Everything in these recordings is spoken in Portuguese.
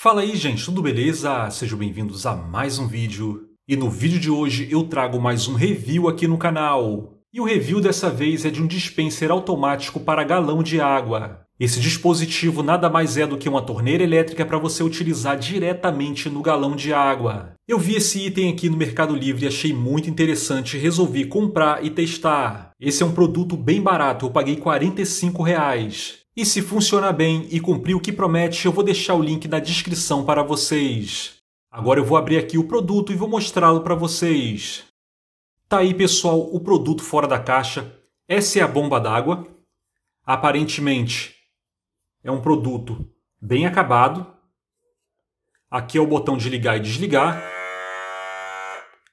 Fala aí gente, tudo beleza? Sejam bem-vindos a mais um vídeo. E no vídeo de hoje eu trago mais um review aqui no canal. E o review dessa vez é de um dispenser automático para galão de água. Esse dispositivo nada mais é do que uma torneira elétrica para você utilizar diretamente no galão de água. Eu vi esse item aqui no Mercado Livre e achei muito interessante e resolvi comprar e testar. Esse é um produto bem barato, eu paguei R$ 45 reais. E se funcionar bem e cumprir o que promete, eu vou deixar o link na descrição para vocês. Agora eu vou abrir aqui o produto e vou mostrá-lo para vocês. Tá aí, pessoal, o produto fora da caixa. Essa é a bomba d'água. Aparentemente é um produto bem acabado. Aqui é o botão de ligar e desligar.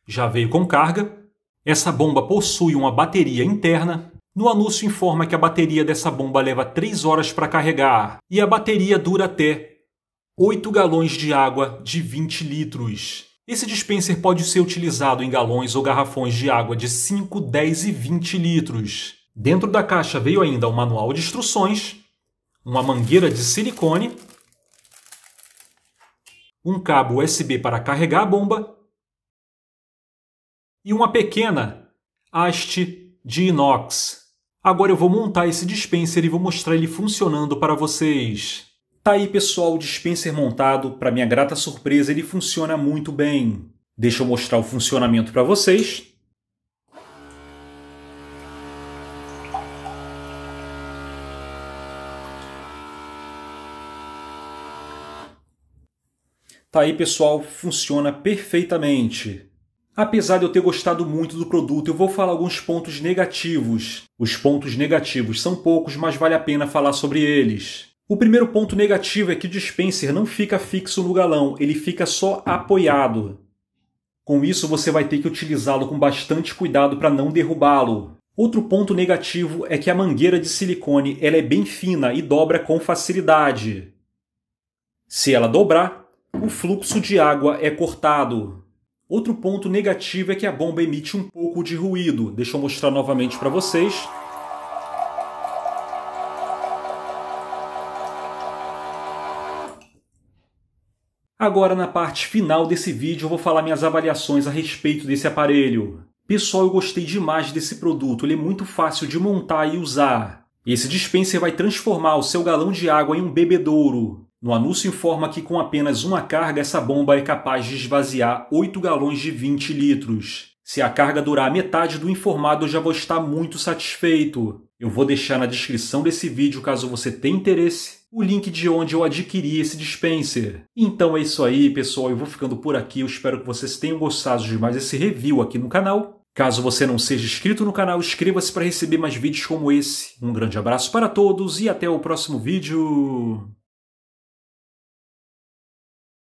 Já veio com carga. Essa bomba possui uma bateria interna no anúncio informa que a bateria dessa bomba leva 3 horas para carregar e a bateria dura até 8 galões de água de 20 litros. Esse dispenser pode ser utilizado em galões ou garrafões de água de 5, 10 e 20 litros. Dentro da caixa veio ainda o um manual de instruções, uma mangueira de silicone, um cabo USB para carregar a bomba e uma pequena haste de inox Agora eu vou montar esse dispenser e vou mostrar ele funcionando para vocês. Tá aí pessoal, o dispenser montado, para minha grata surpresa ele funciona muito bem. Deixa eu mostrar o funcionamento para vocês. Tá aí pessoal, funciona perfeitamente. Apesar de eu ter gostado muito do produto, eu vou falar alguns pontos negativos. Os pontos negativos são poucos, mas vale a pena falar sobre eles. O primeiro ponto negativo é que o dispenser não fica fixo no galão, ele fica só apoiado. Com isso, você vai ter que utilizá-lo com bastante cuidado para não derrubá-lo. Outro ponto negativo é que a mangueira de silicone ela é bem fina e dobra com facilidade. Se ela dobrar, o fluxo de água é cortado. Outro ponto negativo é que a bomba emite um pouco de ruído. Deixa eu mostrar novamente para vocês. Agora, na parte final desse vídeo, eu vou falar minhas avaliações a respeito desse aparelho. Pessoal, eu gostei demais desse produto, ele é muito fácil de montar e usar. Esse dispenser vai transformar o seu galão de água em um bebedouro. No anúncio informa que com apenas uma carga essa bomba é capaz de esvaziar 8 galões de 20 litros. Se a carga durar a metade do informado, eu já vou estar muito satisfeito. Eu vou deixar na descrição desse vídeo, caso você tenha interesse, o link de onde eu adquiri esse dispenser. Então é isso aí, pessoal. Eu vou ficando por aqui. Eu espero que vocês tenham gostado de mais esse review aqui no canal. Caso você não seja inscrito no canal, inscreva-se para receber mais vídeos como esse. Um grande abraço para todos e até o próximo vídeo.